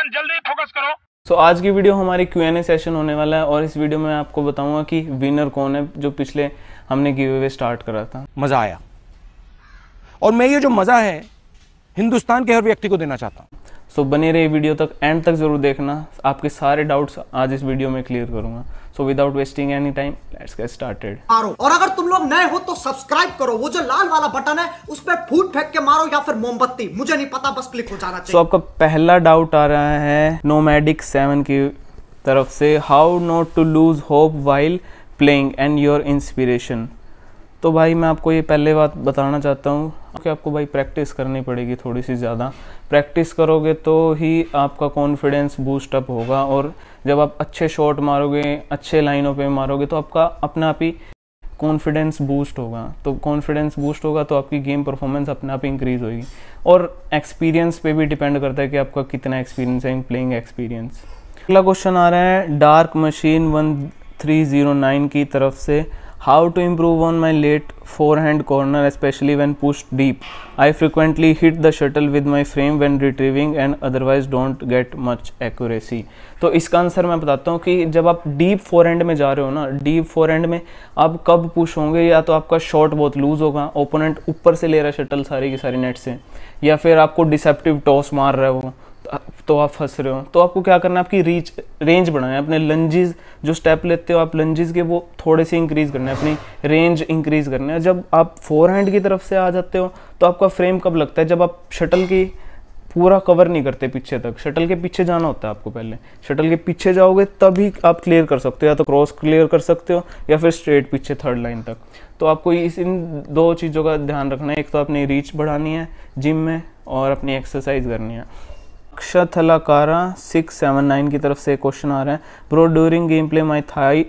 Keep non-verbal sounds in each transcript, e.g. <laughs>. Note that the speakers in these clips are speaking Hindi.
सेवन जल्दी फोकस करो सो so, आज की वीडियो हमारी क्यू एन ए सेशन होने वाला है और इस वीडियो में आपको बताऊंगा कि विनर कौन है जो पिछले हमने गिव अवे स्टार्ट करा था मज़ा आया और मैं ये जो मज़ा है हिंदुस्तान के हर व्यक्ति को देना चाहता हूँ सो बने रहे वीडियो तक एंड तक जरूर देखना आपके सारे डाउट्स आज इस वीडियो में क्लियर करूंगा so without wasting any time let's get started मारो और अगर तुम लोग नए हो तो सब्सक्राइब करो वो जो लाल वाला बटन है उस पर फूट फेंक के मारो या फिर मोमबत्ती मुझे नहीं पता बस क्लिक हो जाना चाहिए सो so, आपका पहला डाउट आ रहा है नोमैडिक सेवन की तरफ से how not to lose hope while playing and your inspiration तो भाई मैं आपको ये पहले बात बताना चाहता हूँ कि आपको भाई प्रैक्टिस करनी पड़ेगी थोड़ी सी ज़्यादा प्रैक्टिस करोगे तो ही आपका कॉन्फिडेंस बूस्ट अप होगा और जब आप अच्छे शॉट मारोगे अच्छे लाइनों पे मारोगे तो आपका अपने आप ही कॉन्फिडेंस बूस्ट होगा तो कॉन्फिडेंस बूस्ट होगा तो आपकी गेम परफॉर्मेंस अपने आप ही इंक्रीज होगी और एक्सपीरियंस पे भी डिपेंड करता है कि आपका कितना एक्सपीरियंस है इन प्लेइंग एक्सपीरियंस अगला क्वेश्चन आ रहा है dark machine one three zero nine की तरफ से how to improve on my left forehand corner specially when push deep I frequently hit the shuttle with my frame when retrieving and otherwise don't get much accuracy तो इसका आंसर मैं बताता हूँ कि जब आप डीप फोर हैंड में जा रहे हो ना डीप फोर हैंड में आप कब पुश होंगे या तो आपका शॉर्ट बहुत लूज होगा ओपोनेंट ऊपर से ले रहा है शटल सारी की सारी नेट से या फिर आपको डिसेप्टिव टॉस मार रहा है वो तो आप फंस रहे हो तो आपको क्या करना है आपकी रीच रेंज बढ़ाना है अपने लंजेज जो स्टेप लेते हो आप लंजेज़ के वो थोड़े से इंक्रीज़ करना है अपनी रेंज इंक्रीज़ करना है जब आप फोर हैंड की तरफ से आ जाते हो तो आपका फ्रेम कब लगता है जब आप शटल की पूरा कवर नहीं करते पीछे तक शटल के पीछे जाना होता है आपको पहले शटल के पीछे जाओगे तभी आप क्लियर कर सकते हो या तो क्रॉस क्लियर कर सकते हो या फिर स्ट्रेट पीछे थर्ड लाइन तक तो आपको इस इन दो चीज़ों का ध्यान रखना है एक तो अपनी रीच बढ़ानी है जिम में और अपनी एक्सरसाइज करनी है अक्षथला कारा सिक्स सेवन नाइन की तरफ से क्वेश्चन आ रहा है bro during game play my thigh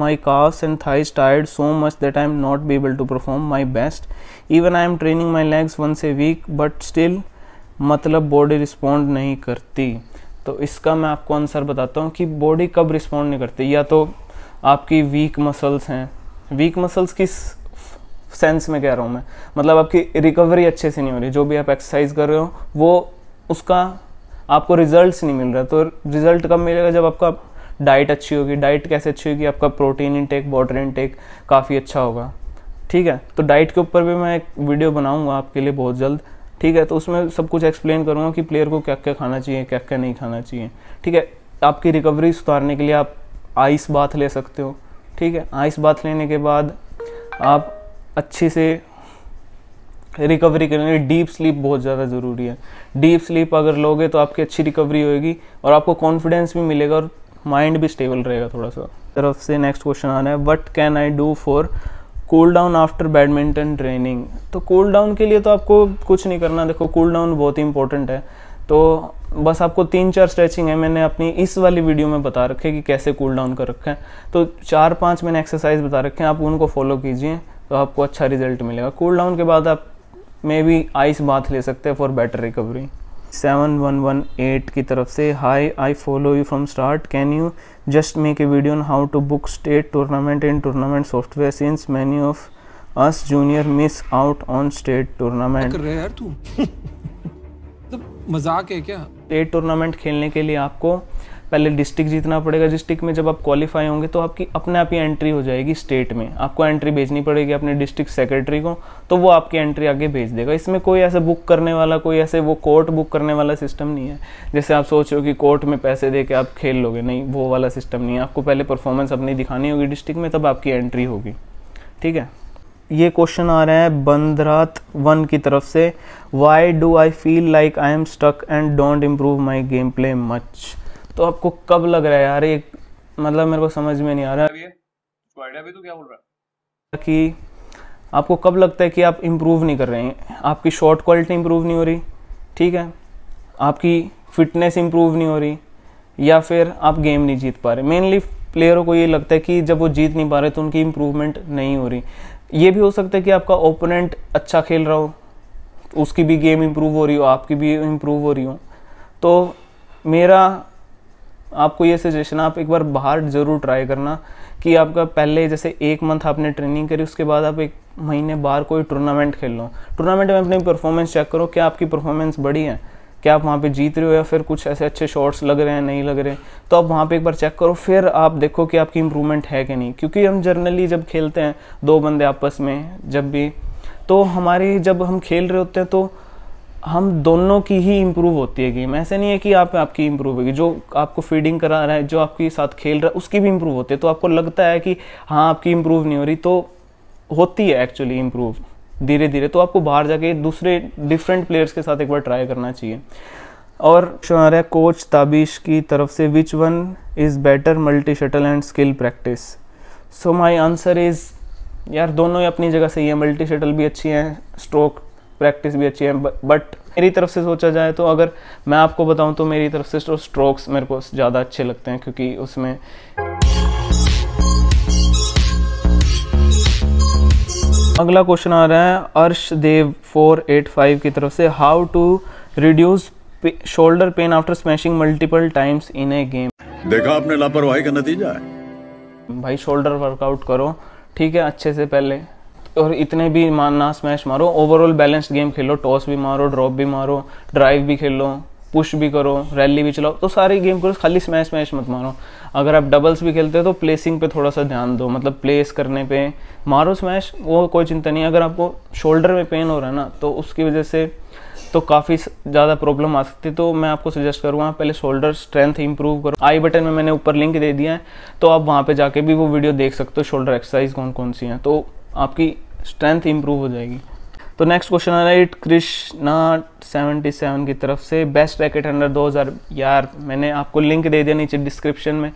my calves and thighs tired so much that i am not be able to perform my best even i am training my legs once a week but still मतलब बॉडी रिस्पॉन्ड नहीं करती तो इसका मैं आपको आंसर बताता हूँ कि बॉडी कब रिस्पॉन्ड नहीं करती या तो आपकी वीक मसल्स हैं वीक मसल्स किस सेंस में कह रहा हूँ मैं मतलब आपकी रिकवरी अच्छे से नहीं हो रही जो भी आप एक्सरसाइज कर रहे हो वो उसका आपको रिजल्ट्स नहीं मिल रहा तो रिजल्ट कब मिलेगा जब आपका डाइट अच्छी होगी डाइट कैसे अच्छी होगी आपका प्रोटीन इनटेक वाटर इनटेक काफ़ी अच्छा होगा ठीक है तो डाइट के ऊपर भी मैं एक वीडियो बनाऊंगा आपके लिए बहुत जल्द ठीक है तो उसमें सब कुछ एक्सप्लेन करूँगा कि प्लेयर को क्या क्या खाना चाहिए क्या क्या नहीं खाना चाहिए ठीक है आपकी रिकवरी सुधारने के लिए आप आइस बाथ ले सकते हो ठीक है आइस बाथ लेने के बाद आप अच्छे से रिकवरी करने लिए डीप स्लीप बहुत ज़्यादा ज़रूरी है डीप स्लीप अगर लोगे तो आपकी अच्छी रिकवरी होगी और आपको कॉन्फिडेंस भी मिलेगा और माइंड भी स्टेबल रहेगा थोड़ा सा तरफ से नेक्स्ट क्वेश्चन आ रहा है what can I do for cool down after badminton training तो कूल डाउन के लिए तो आपको कुछ नहीं करना देखो कूल डाउन बहुत ही इंपॉर्टेंट है तो बस आपको तीन चार स्ट्रेचिंग है मैंने अपनी इस वाली वीडियो में बता रखे कि कैसे कूल डाउन कर रखें तो चार पाँच मैंने एक्सरसाइज बता रखे हैं आप उनको फॉलो कीजिए तो आपको अच्छा रिजल्ट मिलेगा कूल डाउन के बाद आप में भी आइस बाथ ले सकते हैं for better recovery seven one one eight की तरफ से hi I follow you from start can you just make a video on how to book state tournament in tournament software since many of us junior miss out on state tournament कर रहे यार तू <laughs> मतलब मजाक है क्या स्टेट टूर्नामेंट खेलने के लिए आपको पहले डिस्ट्रिक्ट जीतना पड़ेगा डिस्ट्रिक्ट में जब आप क्वालिफाई होंगे तो आपकी अपने आप ही एंट्री हो जाएगी स्टेट में आपको एंट्री भेजनी पड़ेगी अपने डिस्ट्रिक्ट सेक्रेटरी को तो वो आपकी एंट्री आगे भेज देगा इसमें कोई ऐसा बुक करने वाला कोई ऐसे वो कोर्ट बुक करने वाला सिस्टम नहीं है जैसे आप सोच रहे हो कि कोर्ट में पैसे दे के आप खेल लोगे नहीं वो वाला सिस्टम नहीं है आपको पहले परफॉर्मेंस अपनी दिखानी होगी डिस्ट्रिक्ट में तब आपकी एंट्री होगी ठीक है ये क्वेश्चन आ रहा है बंदरात वन की तरफ से why do I feel like I am stuck and don't improve my game play much तो आपको कब लग रहा है यार एक मतलब मेरे को समझ में नहीं आ रहा है तो क्या बोल रहा है कि आपको कब लगता है कि आप इम्प्रूव नहीं कर रहे हैं आपकी शॉर्ट क्वालिटी इम्प्रूव नहीं हो रही ठीक है आपकी फिटनेस इम्प्रूव नहीं हो रही या फिर आप गेम नहीं जीत पा रहे मेनली प्लेयरों को ये लगता है कि जब वो जीत नहीं पा रहे तो उनकी इम्प्रूवमेंट नहीं हो रही ये भी हो सकता है कि आपका ओपोनेंट अच्छा खेल रहा हो उसकी भी गेम इम्प्रूव हो रही हो आपकी भी इम्प्रूव हो रही हो तो मेरा आपको ये सजेशन आप एक बार बाहर ज़रूर ट्राई करना कि आपका पहले जैसे एक मंथ आपने ट्रेनिंग करी उसके बाद आप एक महीने बाहर कोई टूर्नामेंट खेल लो टूर्नामेंट में अपनी परफॉर्मेंस चेक करो क्या आपकी परफॉर्मेंस बड़ी है क्या आप वहाँ पे जीत रहे हो या फिर कुछ ऐसे अच्छे शॉट्स लग रहे हैं नहीं लग रहे तो आप वहाँ पे एक बार चेक करो फिर आप देखो कि आपकी इम्प्रूवमेंट है कि नहीं क्योंकि हम जर्नली जब खेलते हैं दो बंदे आपस में जब भी तो हमारे जब हम खेल रहे होते हैं तो हम दोनों की ही इम्प्रूव होती है गेम ऐसे नहीं है कि आप आपकी इम्प्रूव होगी जो आपको फीडिंग करा रहा है जो आपके साथ खेल रहा है उसकी भी इम्प्रूव होती है तो आपको लगता है कि हाँ आपकी इम्प्रूव नहीं हो रही तो होती है एक्चुअली इम्प्रूव धीरे धीरे तो आपको बाहर जाके दूसरे डिफरेंट प्लेयर्स के साथ एक बार ट्राई करना चाहिए और हमारे कोच ताबिश की तरफ से which one is better multi shuttle and skill practice so my answer is यार दोनों ही अपनी जगह सही है मल्टी शटल भी अच्छी हैं स्ट्रोक प्रैक्टिस भी अच्छी है बट मेरी तरफ से सोचा जाए तो अगर मैं आपको बताऊं तो मेरी तरफ से तो स्ट्रोक्स मेरे को ज़्यादा अच्छे लगते हैं क्योंकि उसमें अगला क्वेश्चन आ रहा है अर्श देव फोर एट फाइव की तरफ से how to reduce shoulder pain after smashing multiple times in a game देखा आपने लापरवाही का नतीजा है भाई शोल्डर वर्कआउट करो ठीक है अच्छे से पहले और इतने भी ना स्मैश मारो ओवरऑल बैलेंस्ड गेम खेलो टॉस भी मारो ड्रॉप भी मारो ड्राइव भी खेलो पुश भी करो रैली भी चलाओ तो सारे गेम करो खाली स्मैश स्मैश मत मारो अगर आप डबल्स भी खेलते हो तो प्लेसिंग पे थोड़ा सा ध्यान दो मतलब प्लेस करने पे मारो स्मैश वो कोई चिंता नहीं अगर आपको शोल्डर में पेन हो रहा है ना तो उसकी वजह से तो काफ़ी ज़्यादा प्रॉब्लम आ सकती है तो मैं आपको सजेस्ट करूँगा पहले शोल्डर स्ट्रेंथ इंप्रूव करो आई बटन में मैंने ऊपर लिंक दे दिया है तो आप वहाँ पर जाके भी वो वीडियो देख सकते हो शोल्डर एक्सरसाइज कौन कौन सी हैं तो आपकी स्ट्रेंथ इम्प्रूव हो जाएगी तो नेक्स्ट क्वेश्चन आ रहा है इट कृष्णा सेवन की तरफ से बेस्ट रैकेट हंडर हज़ार यार मैंने आपको लिंक दे दिया नीचे डिस्क्रिप्शन में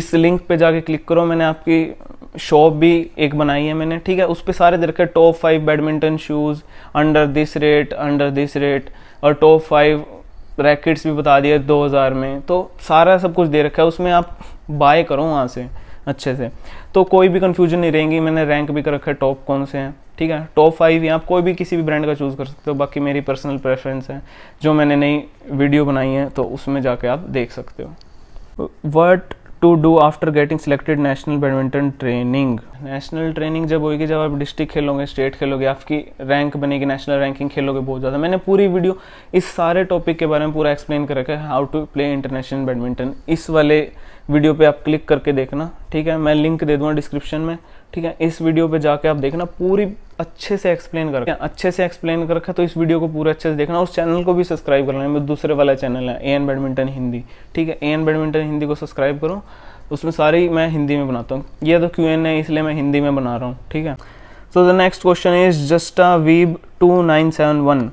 इस लिंक पे जाके क्लिक करो मैंने आपकी शॉप भी एक बनाई है मैंने ठीक है उस पर सारे दे रखे top five badminton shoes under this rate under this rate और टॉप फाइव रैकेट्स भी बता दिए दो में तो सारा सब कुछ दे रखा है उसमें आप बाय करो वहाँ से अच्छे से तो कोई भी कन्फ्यूजन नहीं रहेंगी मैंने रैंक भी कर रखा है टॉप कौन से हैं ठीक है टॉप फाइव या आप कोई भी किसी भी ब्रांड का चूज़ कर सकते हो बाकी मेरी पर्सनल प्रेफरेंस है जो मैंने नई वीडियो बनाई है तो उसमें जाके आप देख सकते हो what to do after getting selected national badminton training national training जब होगी जब आप डिस्ट्रिक्ट खेलोगे स्टेट खेलोगे आपकी रैंक बनेगी नेशनल रैंकिंग खेलोगे बहुत ज़्यादा मैंने पूरी वीडियो इस सारे टॉपिक के बारे में पूरा एक्सप्लेन कर रखा है how to play international badminton इस वाले वीडियो पे आप क्लिक करके देखना ठीक है मैं लिंक दे दूँगा डिस्क्रिप्शन में ठीक है इस वीडियो पे जाके आप देखना पूरी अच्छे से एक्सप्लेन कर अच्छे से एक्सप्लेन कर रखा तो इस वीडियो को पूरा अच्छे से देखना उस चैनल को भी सब्सक्राइब कर लेना दूसरे वाला चैनल है ए एन बैडमिंटन हिंदी ठीक है ए एन बैडमिंटन हिंदी को सब्सक्राइब करो उसमें सारी मैं हिंदी में बनाता हूँ ये तो क्यू एन है इसलिए मैं हिंदी में बना रहा हूँ ठीक है so the next question is जस्टा वीब टू नाइन सेवन वन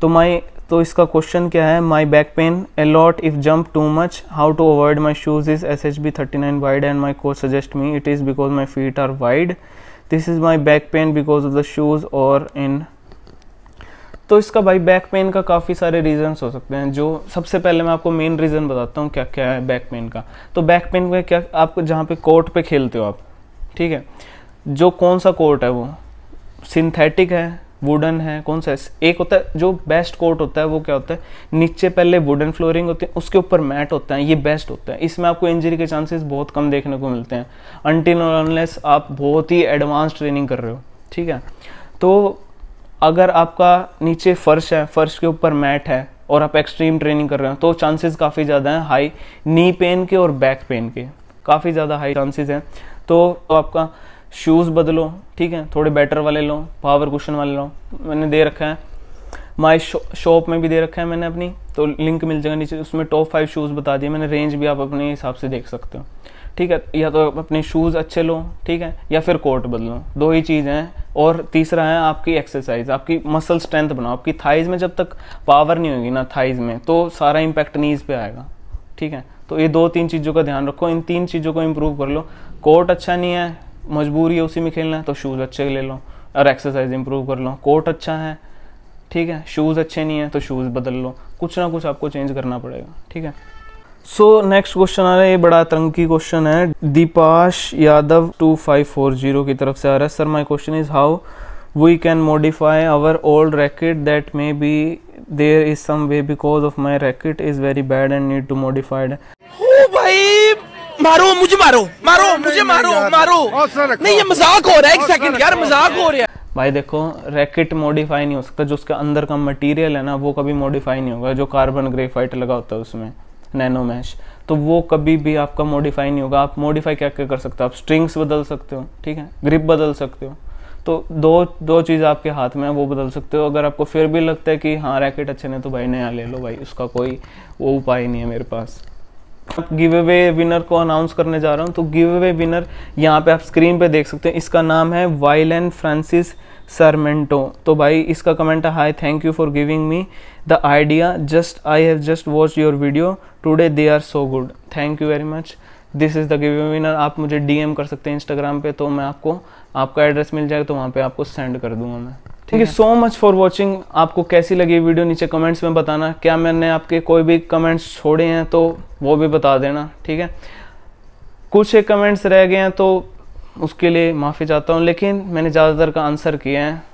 तो माई तो इसका क्वेश्चन क्या है my back pain a lot if jump too much how to avoid my shoes is S H B thirty nine wide and my coach suggest me it is because my feet are wide this is my back pain because of the shoes और इन तो इसका भाई बैक पेन का काफ़ी सारे रीजंस हो सकते हैं जो सबसे पहले मैं आपको मेन रीज़न बताता हूँ क्या क्या है बैक पेन का तो बैक पेन का क्या आपको जहाँ पे कोर्ट पे खेलते हो आप ठीक है जो कौन सा कोर्ट है वो सिंथेटिक है वुडन है कौन सा एक होता है जो बेस्ट कोट होता है वो क्या होता है नीचे पहले वुडन फ्लोरिंग होती है उसके ऊपर मैट होता है ये बेस्ट होता है इसमें आपको इंजरी के चांसेस बहुत कम देखने को मिलते हैं अनटिल और अनलेस आप बहुत ही एडवांस ट्रेनिंग कर रहे हो ठीक है तो अगर आपका नीचे फर्श है फर्श के ऊपर मैट है और आप एक्सट्रीम ट्रेनिंग कर रहे हो तो चांसेस काफ़ी ज़्यादा हैं हाई नी पेन के और बैक पेन के काफ़ी ज़्यादा हाई चांसेस हैं तो, तो आपका शूज़ बदलो ठीक है थोड़े बेटर वाले लो पावर कुशन वाले लो मैंने दे रखा है माई शॉप में भी दे रखा है मैंने अपनी तो लिंक मिल जाएगा नीचे उसमें टॉप फाइव शूज़ बता दिए मैंने रेंज भी आप अपने हिसाब से देख सकते हो ठीक है या तो अपने शूज़ अच्छे लो ठीक है या फिर कोट बदलो दो ही चीज़ हैं और तीसरा है आपकी एक्सरसाइज आपकी मसल स्ट्रेंथ बनाओ आपकी थाइज में जब तक पावर नहीं होगी ना थाइज में तो सारा इम्पैक्ट नीज़ पे आएगा ठीक है तो ये दो तीन चीज़ों का ध्यान रखो इन तीन चीज़ों को इम्प्रूव कर लो कोट अच्छा नहीं है मजबूरी है उसी में खेलना है तो शूज़ अच्छे ले लो और एक्सरसाइज इंप्रूव कर लो कोट अच्छा है ठीक है शूज़ अच्छे नहीं है तो शूज़ बदल लो कुछ ना कुछ आपको चेंज करना पड़ेगा ठीक है सो नेक्स्ट क्वेश्चन आ रहा है ये बड़ा आतंकी क्वेश्चन है Deepash Yadav two five four zero की तरफ से आ रहा है sir my question is how we can modify our old racket that may be there is some way because of my racket is very bad and need to modified भाई मारो मुझे मारो मारो मुझे मारो मारो नहीं ये मजाक हो रहा है एक सेकंड यार मजाक हो रहा है भाई देखो रैकेट मॉडिफाई नहीं हो सकता जो उसके अंदर का मटेरियल है ना वो कभी मॉडिफाई नहीं होगा जो कार्बन ग्रेफाइट लगा होता है उसमें नैनो मैश तो वो कभी भी आपका मॉडिफाई नहीं होगा आप मॉडिफाई क्या क्या कर सकते हो आप स्ट्रिंग्स बदल सकते हो ठीक है ग्रिप बदल सकते हो तो दो दो चीज़ आपके हाथ में है वो बदल सकते हो अगर आपको फिर भी लगता है कि हाँ रैकेट अच्छे नहीं तो भाई नया ले लो भाई उसका कोई वो उपाय नहीं है मेरे पास गिव अवे विनर को अनाउंस करने जा रहा हूँ तो गिव अवे विनर यहाँ पे आप स्क्रीन पे देख सकते हैं इसका नाम है वाइलन फ्रांसिस सरमेंटो तो भाई इसका कमेंट है hi thank you for giving me the idea just I have just watch your video today they are so good thank you very much this is the give winner आप मुझे डी कर सकते हैं इंस्टाग्राम पर तो मैं आपको आपका एड्रेस मिल जाएगा तो वहाँ पर आपको सेंड कर दूंगा मैं ठीक है सो मच फॉर वॉचिंग आपको कैसी लगी वीडियो नीचे कमेंट्स में बताना क्या मैंने आपके कोई भी कमेंट्स छोड़े हैं तो वो भी बता देना ठीक है कुछ एक कमेंट्स रह गए हैं तो उसके लिए माफ़ी चाहता हूँ लेकिन मैंने ज़्यादातर का आंसर किया है